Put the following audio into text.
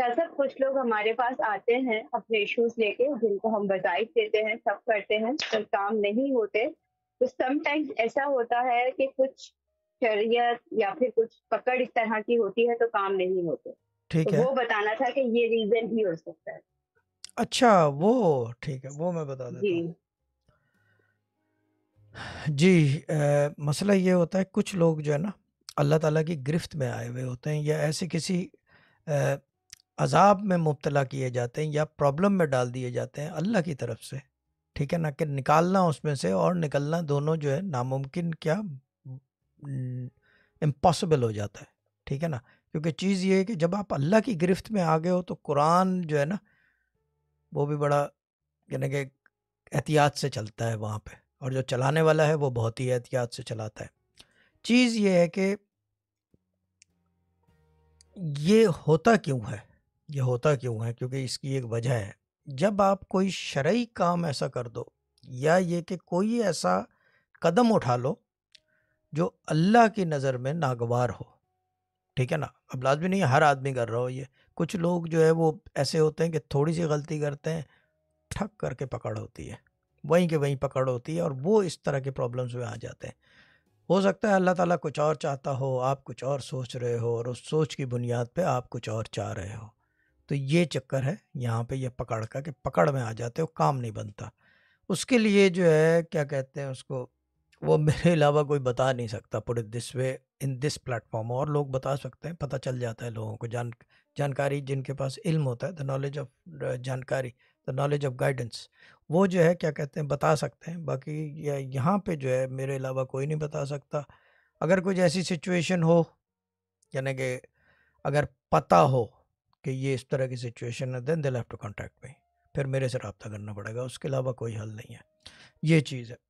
दरअसल कुछ लोग हमारे पास आते हैं अपने इश्यूज लेके जिनको हम बजाइश देते हैं सब करते हैं पर काम नहीं होते तो समटाइम्स ऐसा होता है कि कुछ शरीयत या फिर कुछ पकड़ इस तरह की होती है तो काम नहीं होते ठीक तो है वो बताना था कि ये रीजन ही हो सकता है अच्छा वो ठीक है वो मैं बता देता हूँ जी आ, मसला ये होता है कुछ लोग जो है ना अल्लाह ताला की गिरफ्त में आए हुए होते हैं या ऐसे किसी अ, अज़ाब में मुबतला किए जाते हैं या प्रॉब्लम में डाल दिए जाते हैं अल्लाह की तरफ से ठीक है ना कि निकालना उसमें से और निकलना दोनों जो है नामुमकिन क्या इम्पॉसिबल हो जाता है ठीक है ना क्योंकि चीज़ ये है कि जब आप अल्लाह की गिरफ्त में आ गए हो तो कुरान जो है ना वो भी बड़ा यानी कि एहतियात से चलता है वहाँ पे और जो चलाने वाला है वो बहुत ही एहतियात से चलाता है चीज़ ये है कि ये होता क्यों है ये होता क्यों है क्योंकि इसकी एक वजह है जब आप कोई शरय काम ऐसा कर दो या ये कि कोई ऐसा कदम उठा लो जो अल्लाह की नज़र में नागवार हो ठीक है ना अब लाजमी नहीं हर आदमी कर रहा हो ये कुछ लोग जो है वो ऐसे होते हैं कि थोड़ी सी गलती करते हैं ठक करके पकड़ होती है वहीं के वहीं पकड़ होती है और वो इस तरह के प्रॉब्लम्स में आ जाते हैं हो सकता है अल्लाह ताला कुछ और चाहता हो आप कुछ और सोच रहे हो और उस सोच की बुनियाद पे आप कुछ और चाह रहे हो तो ये चक्कर है यहाँ पे ये पकड़ का कि पकड़ में आ जाते हो काम नहीं बनता उसके लिए जो है क्या कहते हैं उसको वो मेरे अलावा कोई बता नहीं सकता पूरे this way in this platform और लोग बता सकते हैं पता चल जाता है लोगों को जान जानकारी जिनके पास इल्म होता है द नॉलेज ऑफ जानकारी द नॉलेज ऑफ गाइडेंस वो जो है क्या कहते हैं बता सकते हैं बाकी यहाँ पे जो है मेरे अलावा कोई नहीं बता सकता अगर कुछ ऐसी सिचुएशन हो यानी कि अगर पता हो कि ये इस तरह की सिचुएशन है then they have to contact में फिर मेरे से रबता करना पड़ेगा उसके अलावा कोई हल नहीं है ये चीज़ है